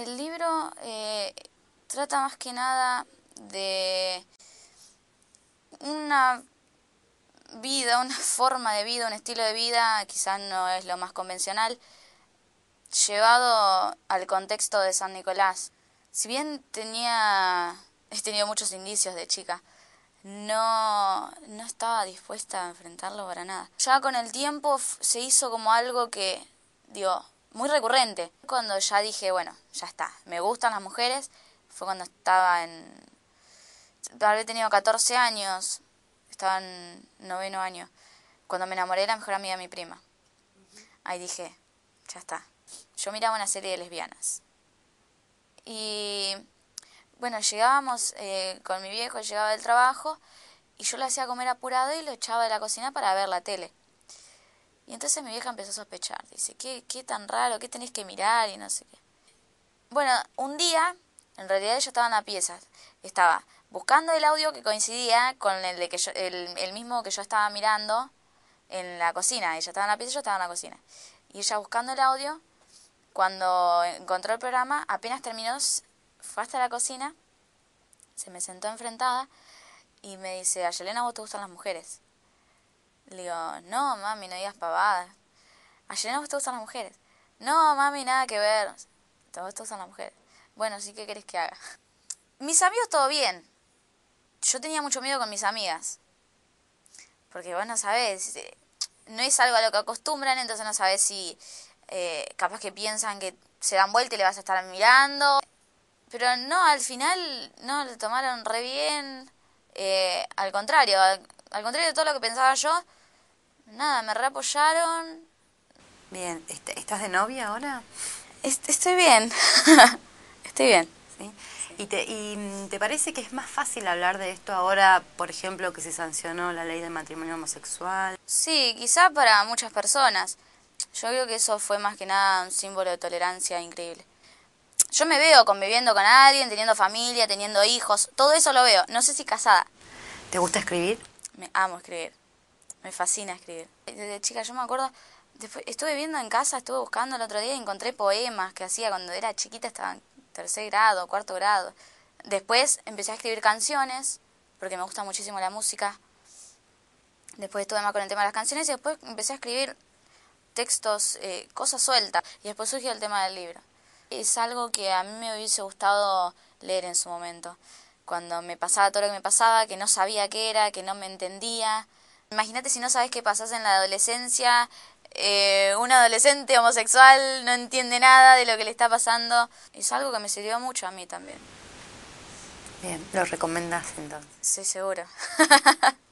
El libro eh, trata más que nada de una vida, una forma de vida, un estilo de vida, quizás no es lo más convencional, llevado al contexto de San Nicolás. Si bien tenía, he tenido muchos indicios de chica, no, no estaba dispuesta a enfrentarlo para nada. Ya con el tiempo se hizo como algo que, digo, muy recurrente. Cuando ya dije, bueno, ya está, me gustan las mujeres, fue cuando estaba en... Habré tenido 14 años, estaba en noveno año, cuando me enamoré de la mejor amiga de mi prima. Ahí dije, ya está. Yo miraba una serie de lesbianas. Y bueno, llegábamos eh, con mi viejo, llegaba del trabajo y yo le hacía comer apurado y lo echaba de la cocina para ver la tele. Y entonces mi vieja empezó a sospechar. Dice, ¿qué, qué tan raro? ¿Qué tenés que mirar? Y no sé qué. Bueno, un día, en realidad yo estaba en la pieza. Estaba buscando el audio que coincidía con el, de que el, el mismo que yo estaba mirando en la cocina. Ella estaba en la pieza y yo estaba en la cocina. Y ella buscando el audio, cuando encontró el programa, apenas terminó, fue hasta la cocina, se me sentó enfrentada y me dice, a ¿vos te gustan las mujeres? Le digo, no, mami, no digas pavadas. Ayer no te gustan las mujeres. No, mami, nada que ver. todos esto usan las mujeres. Bueno, sí, ¿qué querés que haga? Mis amigos, todo bien. Yo tenía mucho miedo con mis amigas. Porque vos no sabés, eh, no es algo a lo que acostumbran, entonces no sabés si eh, capaz que piensan que se dan vuelta y le vas a estar mirando. Pero no, al final no, le tomaron re bien. Eh, al contrario, al contrario de todo lo que pensaba yo, nada, me reapoyaron. Bien, este, ¿estás de novia ahora? Estoy bien, estoy bien. ¿Y, te, ¿Y mm, te parece que es más fácil hablar de esto ahora, por ejemplo, que se sancionó la ley del matrimonio homosexual? Sí, quizá para muchas personas. Yo creo que eso fue más que nada un símbolo de tolerancia increíble. Yo me veo conviviendo con alguien, teniendo familia, teniendo hijos, todo eso lo veo. No sé si casada. ¿Te gusta escribir? Me amo escribir. Me fascina escribir. Eh, desde chica, yo me acuerdo, después estuve viendo en casa, estuve buscando el otro día y encontré poemas que hacía cuando era chiquita, estaba en tercer grado, cuarto grado. Después empecé a escribir canciones, porque me gusta muchísimo la música. Después estuve más con el tema de las canciones y después empecé a escribir textos, eh, cosas sueltas. Y después surgió el tema del libro. Es algo que a mí me hubiese gustado leer en su momento. Cuando me pasaba todo lo que me pasaba, que no sabía qué era, que no me entendía, Imagínate si no sabes qué pasas en la adolescencia, eh, un adolescente homosexual no entiende nada de lo que le está pasando. Es algo que me sirvió mucho a mí también. Bien, ¿lo recomendás entonces? Sí, seguro.